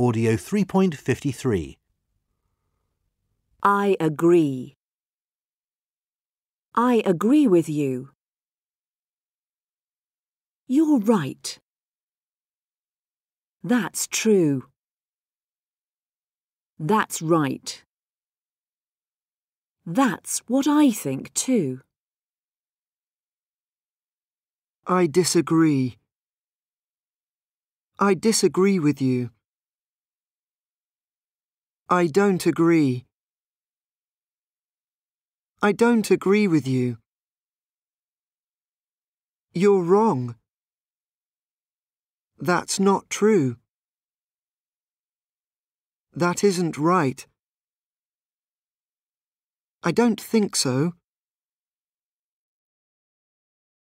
Audio 3.53. I agree. I agree with you. You're right. That's true. That's right. That's what I think too. I disagree. I disagree with you. I don't agree. I don't agree with you. You're wrong. That's not true. That isn't right. I don't think so.